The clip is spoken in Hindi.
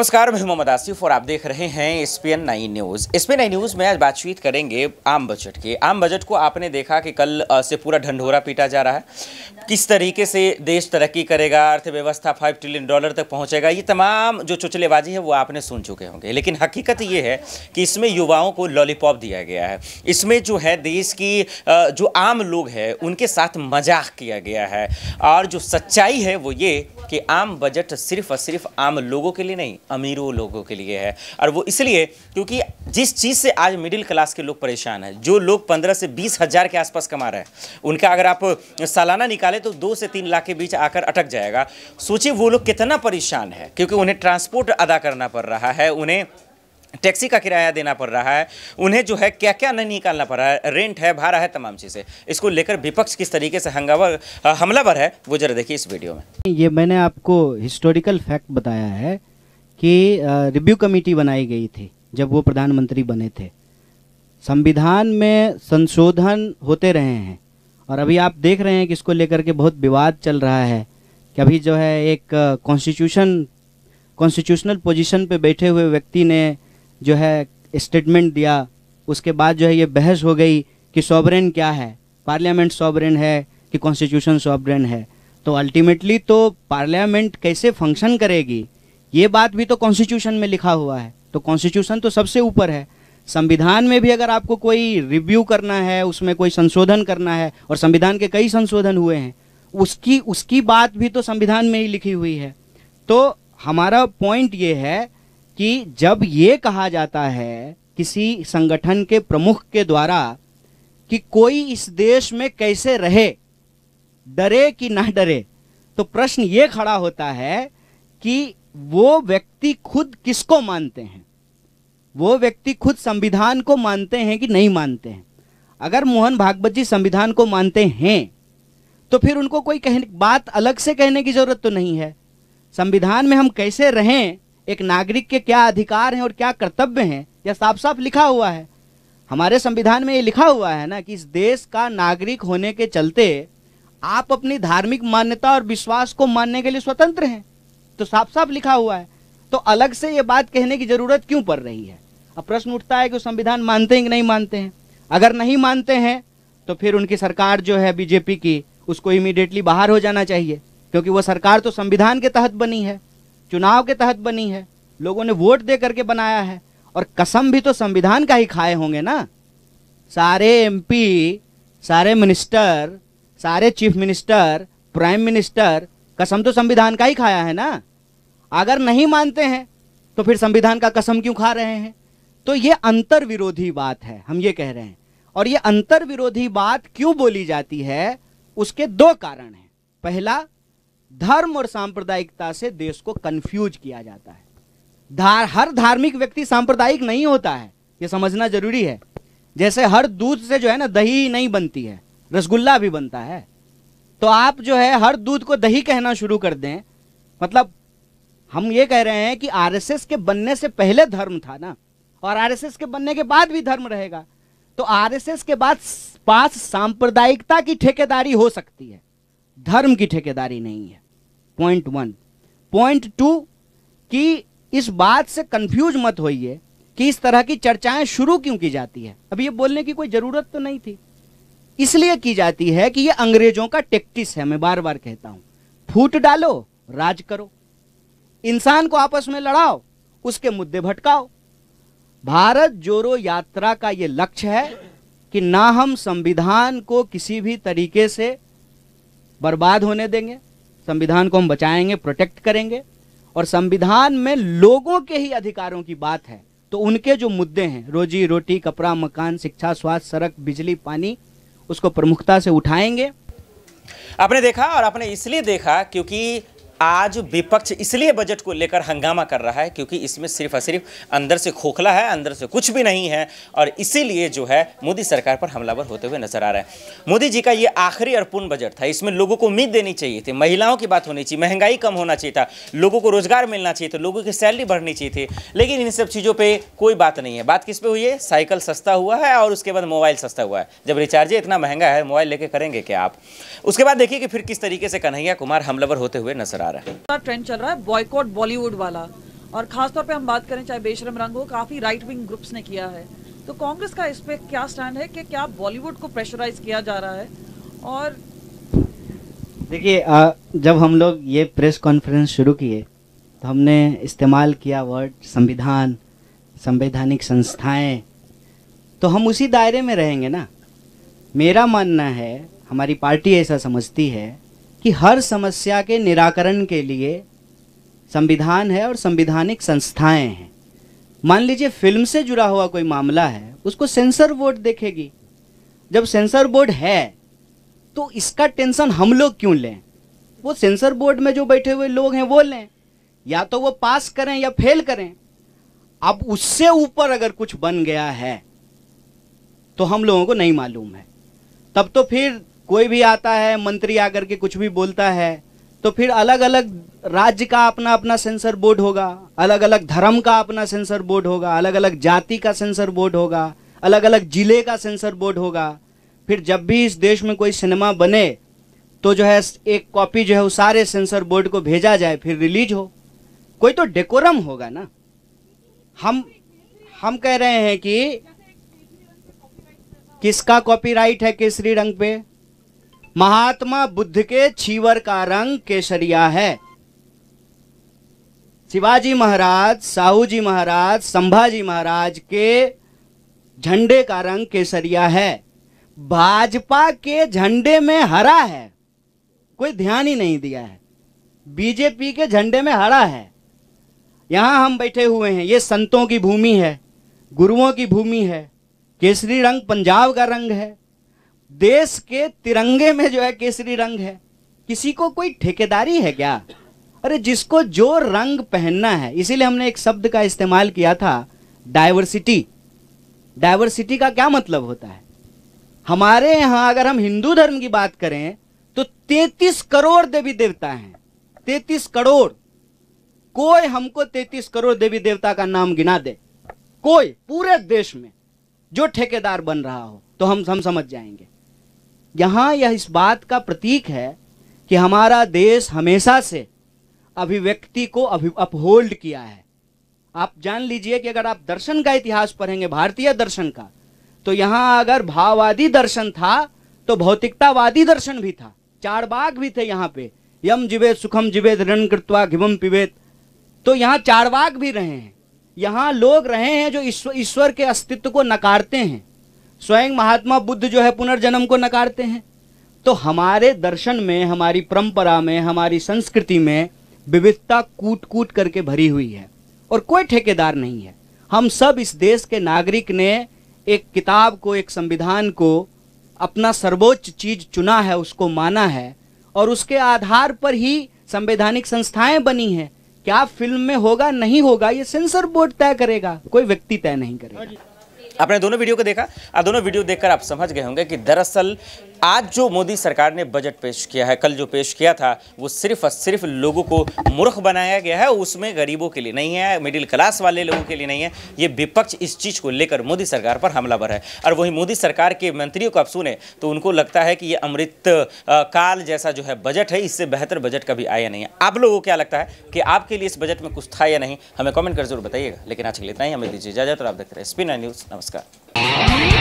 नमस्कार मैं मोहम्मद आसिफ और आप देख रहे हैं S P N nine news S P nine news में आज बातचीत करेंगे आम बजट के आम बजट को आपने देखा कि कल से पूरा ढंढोरा पीटा जा रहा है किस तरीके से देश तरक्की करेगा अर्थव्यवस्था फाइव ट्रिलियन डॉलर तक पहुंचेगा ये तमाम जो चुचलेबाजी है वो आपने सुन चुके होंगे लेकिन हकीकत ये है कि इसमें युवाओं को लॉलीपॉप दिया गया है इसमें जो है देश की जो आम लोग हैं उनके साथ मजाक किया गया है और जो सच्चाई है वो ये कि आम बजट सिर्फ और सिर्फ आम लोगों के लिए नहीं अमीरों लोगों के लिए है और वो इसलिए क्योंकि जिस चीज़ से आज मिडिल क्लास के लोग परेशान हैं जो लोग पंद्रह से बीस हज़ार के आसपास कमा रहे हैं उनका अगर आप सालाना निकालें तो दो से तीन लाख के बीच आकर अटक जाएगा सोचिए वो लोग कितना परेशान है क्योंकि उन्हें ट्रांसपोर्ट अदा करना पड़ रहा है उन्हें टैक्सी का किराया देना पड़ रहा है उन्हें जो है क्या क्या नहीं निकालना पड़ रहा है रेंट है भाड़ा है तमाम चीज़ें इसको लेकर विपक्ष किस तरीके से हंगावर हमलावर है वो जरा देखिए इस वीडियो में ये मैंने आपको हिस्टोरिकल फैक्ट बताया है कि रिव्यू कमेटी बनाई गई थी जब वो प्रधानमंत्री बने थे संविधान में संशोधन होते रहे हैं और अभी आप देख रहे हैं कि इसको लेकर के बहुत विवाद चल रहा है कि अभी जो है एक कॉन्स्टिट्यूशन कॉन्स्टिट्यूशनल पोजिशन पर बैठे हुए व्यक्ति ने जो है स्टेटमेंट दिया उसके बाद जो है ये बहस हो गई कि सॉबरेन क्या है पार्लियामेंट सॉबरेन है कि कॉन्स्टिट्यूशन सॉबरेन है तो अल्टीमेटली तो पार्लियामेंट कैसे फंक्शन करेगी ये बात भी तो कॉन्स्टिट्यूशन में लिखा हुआ है तो कॉन्स्टिट्यूशन तो सबसे ऊपर है संविधान में भी अगर आपको कोई रिव्यू करना है उसमें कोई संशोधन करना है और संविधान के कई संशोधन हुए हैं उसकी उसकी बात भी तो संविधान में ही लिखी हुई है तो हमारा पॉइंट ये है कि जब ये कहा जाता है किसी संगठन के प्रमुख के द्वारा कि कोई इस देश में कैसे रहे डरे कि ना डरे तो प्रश्न ये खड़ा होता है कि वो व्यक्ति खुद किसको मानते हैं वो व्यक्ति खुद संविधान को मानते हैं कि नहीं मानते हैं अगर मोहन भागवत जी संविधान को मानते हैं तो फिर उनको कोई कहने बात अलग से कहने की जरूरत तो नहीं है संविधान में हम कैसे रहें एक नागरिक के क्या अधिकार हैं और क्या कर्तव्य हैं यह साफ साफ लिखा हुआ है हमारे संविधान में ये लिखा हुआ है ना कि इस देश का नागरिक होने के चलते आप अपनी धार्मिक मान्यता और विश्वास को मानने के लिए स्वतंत्र हैं तो साफ साफ लिखा हुआ है तो अलग से ये बात कहने की जरूरत क्यों पड़ रही है अब प्रश्न उठता है कि संविधान मानते हैं कि नहीं मानते हैं अगर नहीं मानते हैं तो फिर उनकी सरकार जो है बीजेपी की उसको इमीडिएटली बाहर हो जाना चाहिए क्योंकि वो सरकार तो संविधान के तहत बनी है चुनाव के तहत बनी है लोगों ने वोट दे करके बनाया है और कसम भी तो संविधान का ही खाए होंगे ना सारे एमपी सारे मिनिस्टर सारे चीफ मिनिस्टर प्राइम मिनिस्टर कसम तो संविधान का ही खाया है ना अगर नहीं मानते हैं तो फिर संविधान का कसम क्यों खा रहे हैं तो ये अंतर विरोधी बात है हम ये कह रहे हैं और ये अंतर विरोधी बात क्यों बोली जाती है उसके दो कारण हैं पहला धर्म और सांप्रदायिकता से देश को कंफ्यूज किया जाता है धार हर धार्मिक व्यक्ति सांप्रदायिक नहीं होता है यह समझना जरूरी है जैसे हर दूध से जो है ना दही नहीं बनती है रसगुल्ला भी बनता है तो आप जो है हर दूध को दही कहना शुरू कर दें मतलब हम ये कह रहे हैं कि आरएसएस के बनने से पहले धर्म था ना और आरएसएस के बनने के बाद भी धर्म रहेगा तो आरएसएस के बाद पास सांप्रदायिकता की ठेकेदारी हो सकती है धर्म की ठेकेदारी नहीं है पॉइंट वन पॉइंट टू कि इस बात से कंफ्यूज मत होइए कि इस तरह की चर्चाएं शुरू क्यों की जाती है अब ये बोलने की कोई ज़रूरत तो नहीं थी इसलिए की जाती है कि ये अंग्रेजों का टेक्टिस है मैं बार बार कहता हूं फूट डालो राज करो इंसान को आपस में लड़ाओ उसके मुद्दे भटकाओ भारत जोरो यात्रा का ये लक्ष्य है कि ना हम संविधान को किसी भी तरीके से बर्बाद होने देंगे संविधान को हम बचाएंगे प्रोटेक्ट करेंगे और संविधान में लोगों के ही अधिकारों की बात है तो उनके जो मुद्दे हैं रोजी रोटी कपड़ा मकान शिक्षा स्वास्थ्य सड़क बिजली पानी उसको प्रमुखता से उठाएंगे आपने देखा और आपने इसलिए देखा क्योंकि आज विपक्ष इसलिए बजट को लेकर हंगामा कर रहा है क्योंकि इसमें सिर्फ और सिर्फ अंदर से खोखला है अंदर से कुछ भी नहीं है और इसीलिए जो है मोदी सरकार पर हमलावर होते हुए नजर आ रहा है मोदी जी का ये आखिरी और पूर्ण बजट था इसमें लोगों को उम्मीद देनी चाहिए थी महिलाओं की बात होनी चाहिए महंगाई कम होना चाहिए था लोगों को रोजगार मिलना चाहिए था लोगों की सैलरी बढ़नी चाहिए थी लेकिन इन सब चीज़ों पर कोई बात नहीं है बात किस पे हुई है साइकिल सस्ता हुआ है और उसके बाद मोबाइल सस्ता हुआ है जब रिचार्जे इतना महंगा है मोबाइल लेके करेंगे क्या आप उसके बाद देखिए कि फिर किस तरीके से कन्हैया कुमार हमलावर होते हुए नजर आ जा रहा है ट्रेंड चल रहा है बॉयकॉट बॉलीवुड वाला और खासतौर पर हम बात करें चाहे बेशरम रंग हो काफी राइट विंग ग्रुप्स ने किया है तो कांग्रेस का इस पे क्या स्टैंड है कि क्या बॉलीवुड को प्रेशराइज किया जा रहा है और देखिए जब हम लोग ये प्रेस कॉन्फ्रेंस शुरू किए तो हमने इस्तेमाल किया वर्ड संविधान संवैधानिक संस्थाएं तो हम उसी दायरे में रहेंगे ना मेरा मानना है हमारी पार्टी ऐसा समझती है कि हर समस्या के निराकरण के लिए संविधान है और संविधानिक संस्थाएं हैं मान लीजिए फिल्म से जुड़ा हुआ कोई मामला है उसको सेंसर बोर्ड देखेगी जब सेंसर बोर्ड है तो इसका टेंशन हम लोग क्यों लें वो सेंसर बोर्ड में जो बैठे हुए लोग हैं वो लें या तो वो पास करें या फेल करें अब उससे ऊपर अगर कुछ बन गया है तो हम लोगों को नहीं मालूम है तब तो फिर कोई भी आता है मंत्री आकर के कुछ भी बोलता है तो फिर अलग अलग राज्य का अपना अपना सेंसर बोर्ड होगा अलग अलग धर्म का अपना सेंसर बोर्ड होगा अलग अलग जाति का सेंसर बोर्ड होगा अलग अलग जिले का सेंसर बोर्ड होगा फिर जब भी इस देश में कोई सिनेमा बने तो जो है एक कॉपी जो है उस सारे सेंसर बोर्ड को भेजा जाए फिर रिलीज हो कोई तो डेकोरम होगा ना हम हम कह रहे हैं कि किसका कॉपीराइट है किस रंग पे महात्मा बुद्ध के छीवर का रंग केसरिया है शिवाजी महाराज साहू जी महाराज संभाजी महाराज के झंडे का रंग केसरिया है भाजपा के झंडे में हरा है कोई ध्यान ही नहीं दिया है बीजेपी के झंडे में हरा है यहां हम बैठे हुए हैं ये संतों की भूमि है गुरुओं की भूमि है केसरी रंग पंजाब का रंग है देश के तिरंगे में जो है केसरी रंग है किसी को कोई ठेकेदारी है क्या अरे जिसको जो रंग पहनना है इसीलिए हमने एक शब्द का इस्तेमाल किया था डायवर्सिटी डायवर्सिटी का क्या मतलब होता है हमारे यहां अगर हम हिंदू धर्म की बात करें तो 33 करोड़ देवी देवता हैं 33 करोड़ कोई हमको 33 करोड़ देवी देवता का नाम गिना दे कोई पूरे देश में जो ठेकेदार बन रहा हो तो हम हम समझ जाएंगे यहाँ यह इस बात का प्रतीक है कि हमारा देश हमेशा से अभिव्यक्ति को अभि अपहोल्ड किया है आप जान लीजिए कि अगर आप दर्शन का इतिहास पढ़ेंगे भारतीय दर्शन का तो यहाँ अगर भाववादी दर्शन था तो भौतिकतावादी दर्शन भी था चार बाग भी थे यहाँ पे यम जिवेद सुखम जिवेद रण कृत्वा घिवम पिवेद तो यहाँ चार बाग भी रहे हैं यहाँ लोग रहे हैं जो ईश्वर ईश्वर के अस्तित्व को नकारते हैं स्वयं महात्मा बुद्ध जो है पुनर्जन्म को नकारते हैं तो हमारे दर्शन में हमारी परंपरा में हमारी संस्कृति में विविधता कूट कूट करके भरी हुई है और कोई ठेकेदार नहीं है हम सब इस देश के नागरिक ने एक किताब को एक संविधान को अपना सर्वोच्च चीज चुना है उसको माना है और उसके आधार पर ही संवैधानिक संस्थाएं बनी हैं क्या फिल्म में होगा नहीं होगा ये सेंसर बोर्ड तय करेगा कोई व्यक्ति तय नहीं करेगा आपने दोनों वीडियो को देखा और दोनों वीडियो देखकर आप समझ गए होंगे कि दरअसल आज जो मोदी सरकार ने बजट पेश किया है कल जो पेश किया था वो सिर्फ और सिर्फ लोगों को मूर्ख बनाया गया है उसमें गरीबों के लिए नहीं है मिडिल क्लास वाले लोगों के लिए नहीं है ये विपक्ष इस चीज़ को लेकर मोदी सरकार पर हमलावर है और वहीं मोदी सरकार के मंत्रियों को आप सुने तो उनको लगता है कि ये अमृत काल जैसा जो है बजट है इससे बेहतर बजट कभी आया नहीं है आप लोगों को क्या लगता है कि आपके लिए इस बजट में कुछ था या नहीं हमें कॉमेंट कर जरूर बताइएगा लेकिन आज के लिए इतना ही हमें दीजिए इजाजत और आप देखते रहे स्पिन न्यूज़ नमस्कार